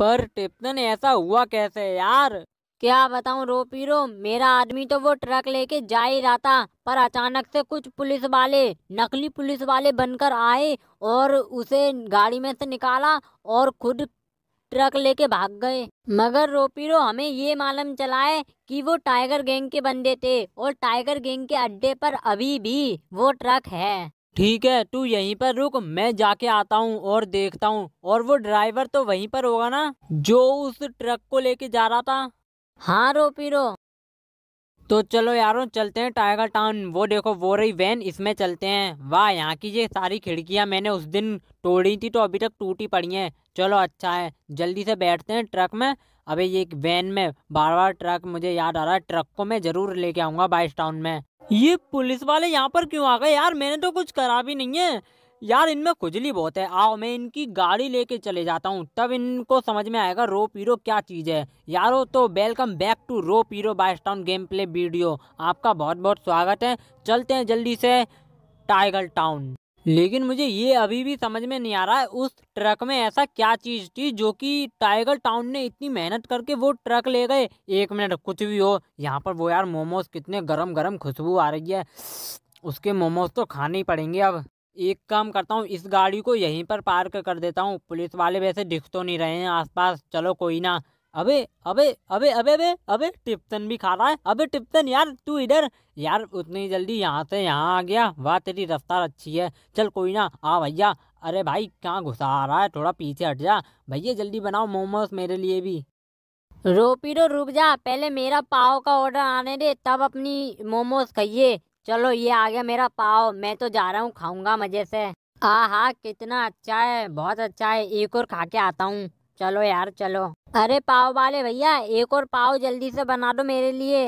पर टिप्पन ऐसा हुआ कैसे यार क्या बताऊं रो पीरो मेरा आदमी तो वो ट्रक लेके जा ही रहा था पर अचानक से कुछ पुलिस वाले नकली पुलिस वाले बनकर आए और उसे गाड़ी में से निकाला और खुद ट्रक लेके भाग गए मगर रोपीरो हमें ये मालूम चला है कि वो टाइगर गैंग के बंदे थे और टाइगर गैंग के अड्डे पर अभी भी वो ट्रक है ठीक है तू यहीं पर रुक मैं जाके आता हूँ और देखता हूँ और वो ड्राइवर तो वहीं पर होगा ना जो उस ट्रक को लेके जा रहा था हाँ रो पीरो तो चलो यारों चलते हैं टाइगर टाउन वो देखो वो रही वैन इसमें चलते हैं वाह यहाँ की ये सारी खिड़कियाँ मैंने उस दिन तोड़ी थी तो अभी तक टूटी पड़ी हैं चलो अच्छा है जल्दी से बैठते हैं ट्रक में अबे ये वैन में बार बार ट्रक मुझे याद आ रहा है ट्रक को मैं ज़रूर लेके आऊँगा बाइस टाउन में ये पुलिस वाले यहाँ पर क्यों आ गए यार मैंने तो कुछ करा भी नहीं है यार इनमें खुजली बहुत है आओ मैं इनकी गाड़ी लेके चले जाता हूँ तब इनको समझ में आएगा रो पीरो क्या चीज़ है यारो तो वेलकम बैक टू रो पीरो बाइस्टाउन गेम प्ले वीडियो आपका बहुत बहुत स्वागत है चलते हैं जल्दी से टाइगर टाउन लेकिन मुझे ये अभी भी समझ में नहीं आ रहा है उस ट्रक में ऐसा क्या चीज़ थी जो कि टाइगर टाउन ने इतनी मेहनत करके वो ट्रक ले गए एक मिनट कुछ भी हो यहाँ पर वो यार मोमोज कितने गरम गरम खुशबू आ रही है उसके मोमोज तो खाने ही पड़ेंगे अब एक काम करता हूँ इस गाड़ी को यहीं पर पार्क कर देता हूँ पुलिस वाले वैसे दिख तो नहीं रहे हैं आसपास चलो कोई ना अबे अबे अबे अबे अबे अबे टिप्तन भी खा रहा है अबे टिप्तन यार तू इधर यार उतनी जल्दी यहाँ से यहाँ आ गया वाह तेरी रफ्तार अच्छी है चल कोई ना आ भैया अरे भाई कहाँ घुसा आ रहा है थोड़ा पीछे हट जा भैया जल्दी बनाओ मोमोज मेरे लिए भी रो तो रुक जा पहले मेरा पाव का ऑर्डर आने दे तब अपनी मोमोज खाइए चलो ये आ गया मेरा पाव मैं तो जा रहा हूँ खाऊंगा मजे से आ हाँ कितना अच्छा है बहुत अच्छा है एक और खा के आता हूँ चलो यार चलो अरे पाव वाले भैया एक और पाव जल्दी से बना दो मेरे लिए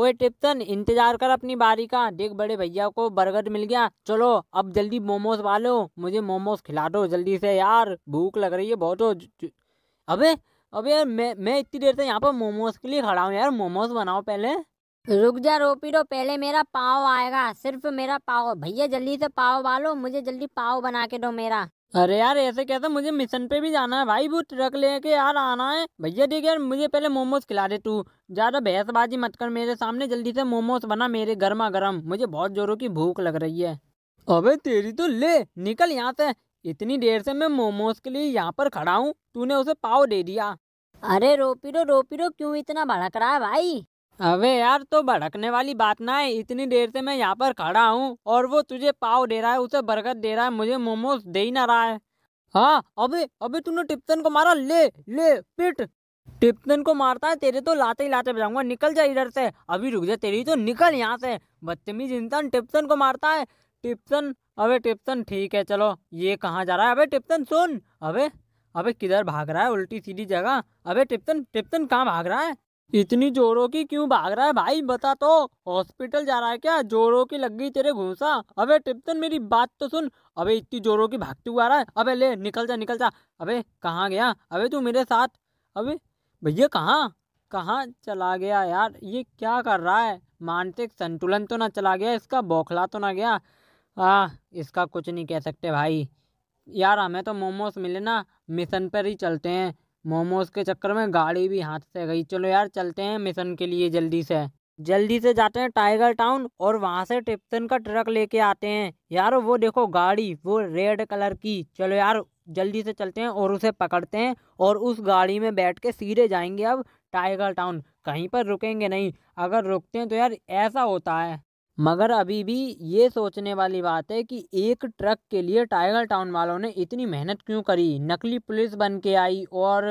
ओए टिप्तन इंतजार कर अपनी बारी का देख बड़े भैया को बर्गर मिल गया चलो अब जल्दी मोमोज वालो मुझे मोमोज खिला दो जल्दी से यार भूख लग रही है बहुत अबे अबे यार मैं मैं इतनी देर से यहाँ पर मोमोज के लिए खड़ा हूँ यार मोमोज बनाओ पहले रुक जा रोपी रो पहले मेरा पाव आएगा सिर्फ मेरा पाव भैया जल्दी से पाव वालो मुझे जल्दी पाव बना के दो मेरा अरे यार ऐसे कैसे मुझे मिशन पे भी जाना है भाई वो ट्रक लेके यार आना है भैया ठीक है मुझे पहले मोमोज खिला दे तू ज़्यादा बहसबाजी मत कर मेरे सामने जल्दी से मोमोज बना मेरे गर्मा गर्म मुझे बहुत जोरों की भूख लग रही है अबे तेरी तो ले निकल यहाँ से इतनी देर से मैं मोमोज के लिए यहाँ पर खड़ा हूँ तूने उसे पाव दे दिया अरे रोपी रो रोपी रो क्यों इतना भड़क रहा है भाई अबे यार तो भड़कने वाली बात ना है इतनी देर से मैं यहाँ पर खड़ा हूँ और वो तुझे पाव दे रहा है उसे बरगद दे रहा है मुझे मोमोज दे ही ना रहा है हाँ अबे अबे तूने टिप्टन को मारा ले ले पिट टिप्टन को मारता है तेरे तो लाते ही लाते बजाऊंगा निकल जा इधर से अभी रुक जा तेरी तो निकल यहाँ से बदतमीज इंसान टिप्टन को मारता है टिप्टन अबे टिप्टन ठीक है चलो ये कहाँ जा रहा है अबे टिप्टन सुन अबे अबे किधर भाग रहा है उल्टी सीधी जगह अबे टिप्टन टिप्टन कहाँ भाग रहा है इतनी जोरों की क्यों भाग रहा है भाई बता तो हॉस्पिटल जा रहा है क्या जोरों की लग गई तेरे घूसा अबे टिप्टन मेरी बात तो सुन अबे इतनी जोरों की भागते हुआ आ रहा है अबे ले निकल जा निकल जा अबे कहाँ गया अबे तू मेरे साथ अबे भैया कहाँ कहाँ चला गया यार ये क्या कर रहा है मानसिक संतुलन तो ना चला गया इसका बौखला तो ना गया आ, इसका कुछ नहीं कह सकते भाई यार हमें तो मोमोस मिले ना मिशन पर ही चलते हैं मोमोज के चक्कर में गाड़ी भी हाथ से गई चलो यार चलते हैं मिशन के लिए जल्दी से जल्दी से जाते हैं टाइगर टाउन और वहाँ से टिप्सन का ट्रक लेके आते हैं यार वो देखो गाड़ी वो रेड कलर की चलो यार जल्दी से चलते हैं और उसे पकड़ते हैं और उस गाड़ी में बैठ के सीधे जाएंगे अब टाइगर टाउन कहीं पर रुकेंगे नहीं अगर रुकते हैं तो यार ऐसा होता है मगर अभी भी ये सोचने वाली बात है कि एक ट्रक के लिए टाइगर टाउन वालों ने इतनी मेहनत क्यों करी नकली पुलिस बन के आई और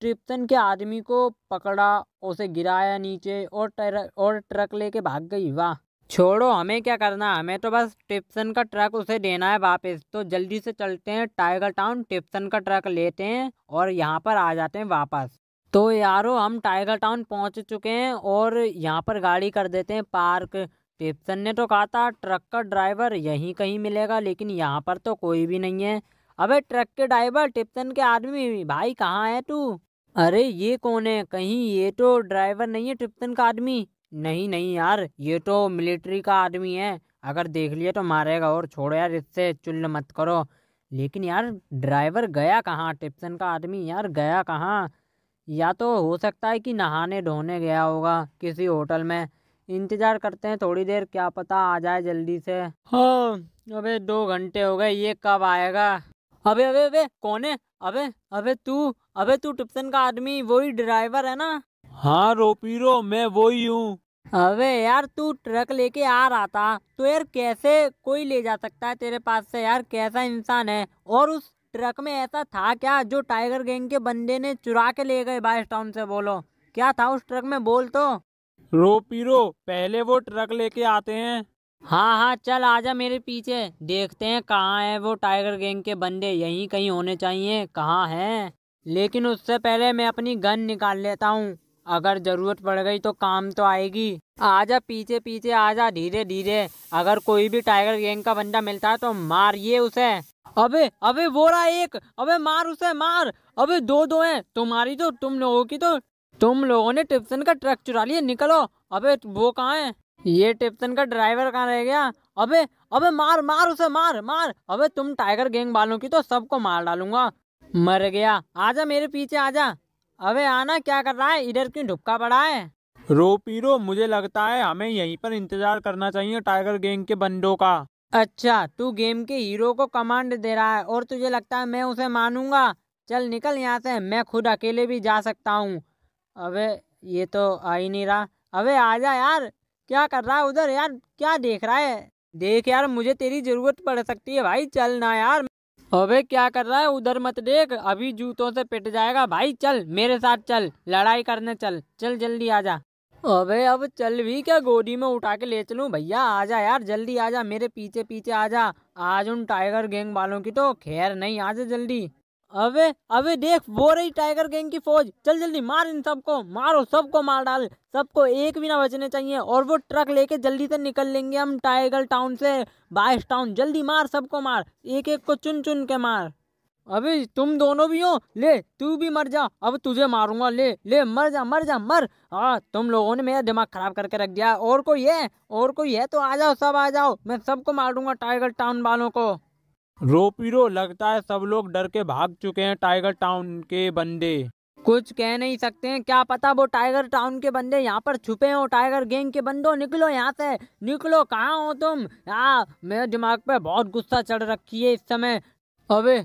ट्रिप्टन के आदमी को पकड़ा उसे गिराया नीचे और ट्रक और ट्रक लेके भाग गई वाह छोड़ो हमें क्या करना है हमें तो बस टिप्सन का ट्रक उसे देना है वापस तो जल्दी से चलते हैं टाइगर टाउन टिप्सन का ट्रक लेते हैं और यहाँ पर आ जाते हैं वापस तो यारो हम टाइगर टाउन पहुँच चुके हैं और यहाँ पर गाड़ी कर देते हैं पार्क पेप्सन ने तो कहा था ट्रक का ड्राइवर यहीं कहीं मिलेगा लेकिन यहाँ पर तो कोई भी नहीं है अबे ट्रक के ड्राइवर टिप्सन के आदमी भाई कहाँ है तू अरे ये कौन है कहीं ये तो ड्राइवर नहीं है टिप्सन का आदमी नहीं नहीं यार ये तो मिलिट्री का आदमी है अगर देख लिया तो मारेगा और छोड़ो यार इससे चुल्ल मत करो लेकिन यार ड्राइवर गया कहाँ टिप्सन का आदमी यार गया कहाँ या तो हो सकता है कि नहाने धोने गया होगा किसी होटल में इंतज़ार करते हैं थोड़ी देर क्या पता आ जाए जल्दी से हाँ अबे दो घंटे हो गए ये कब आएगा अबे अबे अबे कौन है अबे अबे तू अबे तू टिप्सन का आदमी वही ड्राइवर है ना हाँ रोपीरो मैं वही हूँ अबे यार तू ट्रक लेके आ रहा था तो यार कैसे कोई ले जा सकता है तेरे पास से यार कैसा इंसान है और उस ट्रक में ऐसा था क्या जो टाइगर गैंग के बंदे ने चुरा के ले गए बाइस टाउन से बोलो क्या था उस ट्रक में बोल तो रो पीरो पहले वो ट्रक लेके आते हैं हाँ हाँ चल आजा मेरे पीछे देखते हैं कहाँ है वो टाइगर गैंग के बंदे यहीं कहीं होने चाहिए कहाँ हैं लेकिन उससे पहले मैं अपनी गन निकाल लेता हूँ अगर ज़रूरत पड़ गई तो काम तो आएगी आजा पीछे पीछे आजा धीरे धीरे अगर कोई भी टाइगर गैंग का बंदा मिलता है तो मारिए उसे अबे अबे वो रहा एक अबे मार उसे मार अबे दो दो हैं तुम्हारी तो तुम लोगों की तो तुम लोगों ने टिप्सन का ट्रक चुरा लिया निकलो अबे वो कहाँ है ये टिप्सन का ड्राइवर कहाँ रह गया अबे अबे मार मार उसे मार मार अबे तुम टाइगर गैंग वालों की तो सबको मार डालूंगा मर गया आजा मेरे पीछे आजा अबे आना क्या कर रहा है इधर क्यों ढुपका पड़ा है रो पीरो मुझे लगता है हमें यहीं पर इंतजार करना चाहिए टाइगर गैंग के बंदों का अच्छा तू गेम के हीरो को कमांड दे रहा है और तुझे लगता है मैं उसे मानूंगा चल निकल यहाँ से मैं खुद अकेले भी जा सकता हूँ अबे ये तो आ ही नहीं रहा अबे आजा यार क्या कर रहा है उधर यार क्या देख रहा है देख यार मुझे तेरी जरूरत पड़ सकती है भाई चल ना यार अबे क्या कर रहा है उधर मत देख अभी जूतों से पिट जाएगा भाई चल मेरे साथ चल लड़ाई करने चल चल जल्दी आजा अबे अब चल भी क्या गोदी में उठा के ले चलूं भैया आजा यार जल्दी आजा मेरे पीछे पीछे आजा आज उन टाइगर गैंग वालों की तो खैर नहीं आजा जल्दी अबे अबे देख वो रही टाइगर गैंग की फौज चल जल्दी मार इन सबको मारो सबको मार डाल सबको एक भी ना बचने चाहिए और वो ट्रक लेके जल्दी से निकल लेंगे हम टाइगर टाउन से बाइस टाउन जल्दी मार सबको मार एक एक को चुन चुन के मार अभी तुम दोनों भी हो ले तू भी मर जा अब तुझे मारूंगा ले ले मर जा मर जा मर हाँ तुम लोगों ने मेरा दिमाग खराब करके रख दिया और कोई है और कोई है तो आ जाओ सब आ जाओ मैं सबको मारूंगा टाइगर टाउन वालों को रोपीरो लगता है सब लोग डर के भाग चुके हैं टाइगर टाउन के बंदे कुछ कह नहीं सकते हैं क्या पता वो टाइगर टाउन के बंदे यहाँ पर छुपे हो टाइगर गैंग के बंदो निकलो यहाँ से निकलो कहाँ हो तुम यार मेरे दिमाग पे बहुत गुस्सा चढ़ रखी है इस समय अबे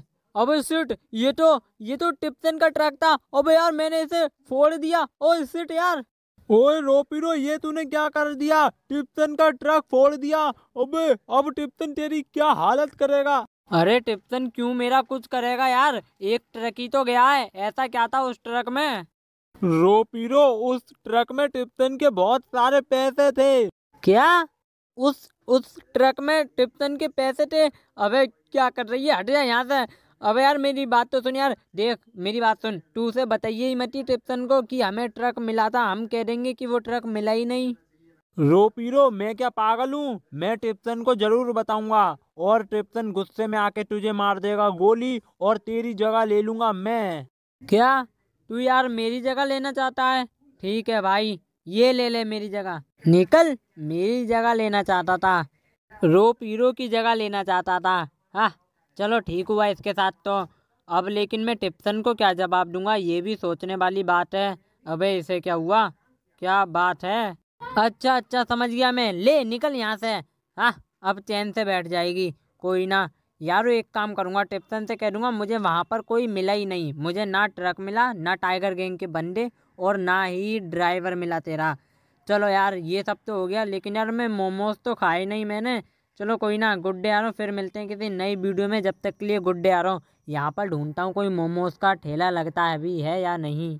अबे सिट ये तो ये तो टिप्सन का ट्रक था अबे यार मैंने इसे फोड़ दिया ओ सिट यार ओए रोपीरो ये तूने क्या कर दिया टिप्सन का ट्रक फोड़ दिया अबे अब टिप्सन तेरी क्या हालत करेगा अरे टिप्सन क्यों मेरा कुछ करेगा यार एक ट्रक ही तो गया है ऐसा क्या था उस ट्रक में रो पीरो उस ट्रक में टिप्सन के बहुत सारे पैसे थे क्या उस उस ट्रक में टिप्सन के पैसे थे अबे क्या कर रही है हट जा यहाँ से अबे यार मेरी बात तो सुन यार देख मेरी बात सुन तू उसे बताइए ही मती टिप्सन को कि हमें ट्रक मिला था हम कह देंगे कि वो ट्रक मिला ही नहीं रो पीरो मैं क्या पागल हूँ मैं ट्रिप्सन को जरूर बताऊंगा और ट्रिप्सन गुस्से में आके तुझे मार देगा गोली और तेरी जगह ले लूंगा मैं क्या तू यार मेरी जगह लेना चाहता है ठीक है भाई ये ले ले मेरी जगह निकल मेरी जगह लेना चाहता था रो पीरो की जगह लेना चाहता था हाँ चलो ठीक हुआ इसके साथ तो अब लेकिन मैं टिप्सन को क्या जवाब दूंगा ये भी सोचने वाली बात है अबे इसे क्या हुआ क्या बात है अच्छा अच्छा समझ गया मैं ले निकल यहाँ से हाँ अब चैन से बैठ जाएगी कोई ना यार एक काम करूँगा टिप्सन से कह दूँगा मुझे वहाँ पर कोई मिला ही नहीं मुझे ना ट्रक मिला ना टाइगर गैंग के बंदे और ना ही ड्राइवर मिला तेरा चलो यार ये सब तो हो गया लेकिन यार मैं मोमोज तो खाए नहीं मैंने चलो कोई ना गुड डे आ रहा हूँ फिर मिलते हैं किसी नई वीडियो में जब तक के लिए गुड डे आ रहा हूँ यहाँ पर ढूंढता हूँ कोई मोमोज का ठेला लगता है भी है या नहीं